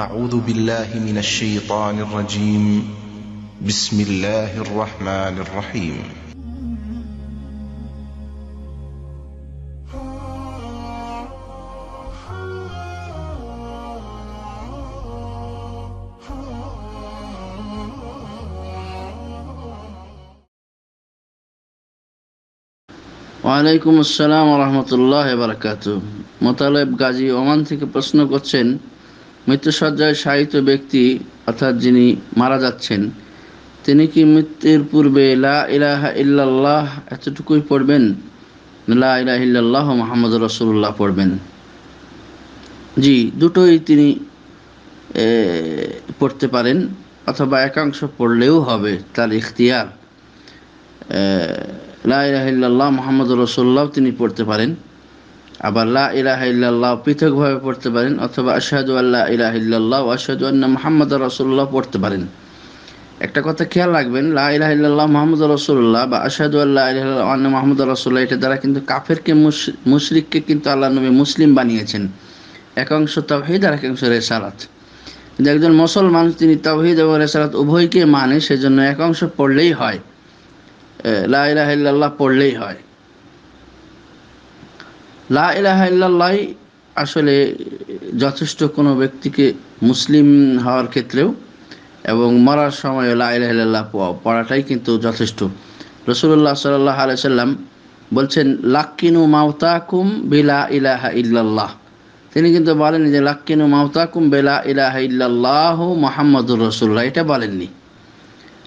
أعوذ بالله من الشيطان الرجيم بسم الله الرحمن الرحيم وعليكم السلام ورحمة الله وبركاته مطالب غازي ومن থেকে প্রশ্ন করছেন মৃত্যুসজ্জায় শায়িত ব্যক্তি অর্থাৎ যিনি মারা যাচ্ছেন তিনি কি মৃত্যুর পূর্বে লা ইলাহা ইল্লাল্লাহ এতটুকুই পড়বেন লা ইলাহ ইল্লাল্লাহ মোহাম্মদ রসুল্লাহ পড়বেন জি দুটোই তিনি পড়তে পারেন অথবা একাংশ পড়লেও হবে তার ইখতিয়ার লা ইলাহ ইল্লাল্লাহ মোহাম্মদ রসুল্লাহ তিনি পড়তে পারেন আবার লা ইলাহা ইল্লাল্লাহ পৃথকভাবে পড়তে পারেন অথবা আশহাদু আল্লাহ ইলাহা ইল্লাল্লাহ আশহাদু আন্না মুহাম্মাদার রাসূলুল্লাহ পড়তে পারেন একটা কথা খেয়াল রাখবেন লা ইলাহা ইল্লাল্লাহ মুহাম্মদ রাসূলুল্লাহ বা আশহাদু আল্লা ইলাহা আন্না মুহাম্মদ রাসূলুল্লাহ এটা দ্বারা কিন্তু কাফেরকে মুশরিককে কিন্তু আল্লাহ নবী মুসলিম বানিয়েছেন এক অংশ তাওহীদ আর এক অংশ কিন্তু একজন মুসলমান তিনি তাওহীদ এবং রিসালাত উভয়কে মানে সেজন্য এক অংশ পড়লেই হয় লা ইলাহা ইল্লাল্লাহ পড়লেই হয় লা আসলে যথেষ্ট কোনো ব্যক্তিকে মুসলিম হওয়ার ক্ষেত্রেও এবং মরার সময় লা পড়াটাই কিন্তু যথেষ্ট রসুল্লাহ সাল আলি সাল্লাম বলছেন লাক্কিনু মাওতাকুম বিলা ইলাহা ইল্লাল্লাহ তিনি কিন্তু বলেননি যে লাক্কিনু মাওতাকুম বেলা ইলাহা ইল্লাল্লাহ মোহাম্মদুর রসুল্লাহ এটা বলেননি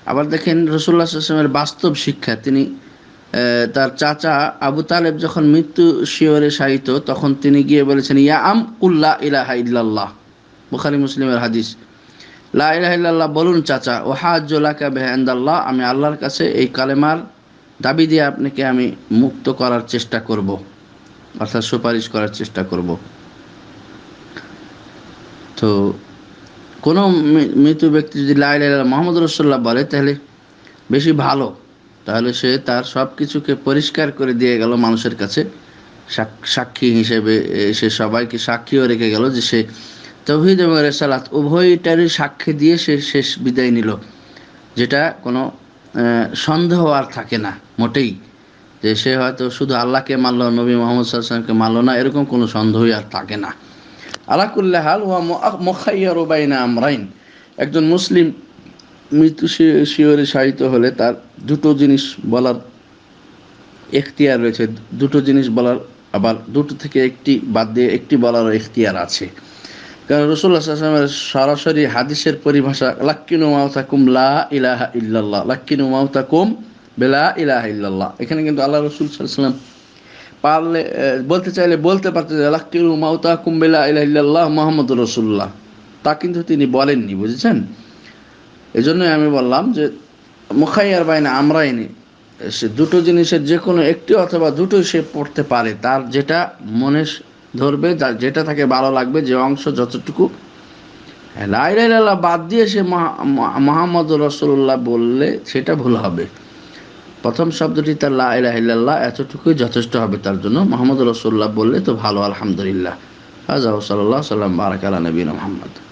আবার দেখেন রসুল্লাহ আসলামের বাস্তব শিক্ষা তিনি তার চাচা আবু তালেব যখন মৃত্যু শিওরে সাহিত তখন তিনি গিয়ে বলেছেন ইয়া আম উল্লাহ ইলাহা ইল্লাল্লাহ বুখারি মুসলিমের হাদিস লা ইলাহা ইল্লাল্লাহ বলুন চাচা ও হাজ্জোলাকা বেহেন্দাল্লাহ আমি আল্লাহর কাছে এই কালেমার দাবি দিয়ে আপনাকে আমি মুক্ত করার চেষ্টা করব অর্থাৎ সুপারিশ করার চেষ্টা করব তো কোনো মৃত ব্যক্তি যদি লাইল মোহাম্মদ রসোল্লা বলে তাহলে বেশি ভালো তাহলে সে তার সব কিছুকে পরিষ্কার করে দিয়ে গেল মানুষের কাছে সাক্ষী হিসেবে সে সবাইকে সাক্ষীও রেখে গেল যে সে তৌহিদ এবং রেসালাত উভয়টারই সাক্ষী দিয়ে সে শেষ বিদায় নিল যেটা কোনো সন্দেহ আর থাকে না মোটেই যে সে হয়তো শুধু আল্লাহকে মানল নবী মোহাম্মদ সাল্লামকে মানল না এরকম কোনো সন্দেহই আর থাকে না আলাকুল্লাহ হাল ওয়া মোখাইয়া রুবাইনা আমরাইন একজন মুসলিম মৃত্যু শিওরে শায়িত হলে তার দুটো জিনিস বলার এখতিয়ার রয়েছে দুটো জিনিস বলার আবার দুটো থেকে একটি বাদ দিয়ে একটি বলার এখতিয়ার আছে কারণ রসুল্লাহ আসলামের সরাসরি হাদিসের পরিভাষা লাক্কিনু মাউতাকুম লা ইলাহা ইল্লাল্লাহ লাক্কিনু মাউতাকুম বেলা ইলাহা ইল্লাল্লাহ এখানে কিন্তু আল্লাহ রসুল সাল্লাম পারলে বলতে চাইলে বলতে পারতে লাক্কিনু মাউতাকুম বেলা ইলাহা ইল্লাল্লাহ মোহাম্মদ রসুল্লাহ তা কিন্তু তিনি বলেননি বুঝেছেন এজন্যই আমি বললাম যে মুখাইয়ার বাইনা আমরাইনি সে দুটো জিনিসের যে কোনো একটি অথবা দুটোই সে পড়তে পারে তার যেটা মনে ধরবে যেটা তাকে ভালো লাগবে যে অংশ যতটুকু লাইলাইল্লাহ বাদ দিয়ে সে মোহাম্মদ রসুল্লাহ বললে সেটা ভুল হবে প্রথম শব্দটি তার লাইলাহিল্লাহ এতটুকুই যথেষ্ট হবে তার জন্য মোহাম্মদ রসুল্লাহ বললে তো ভালো আলহামদুলিল্লাহ হাজা সাল্লাহ সাল্লাম বারাকাল নবীন মোহাম্মদ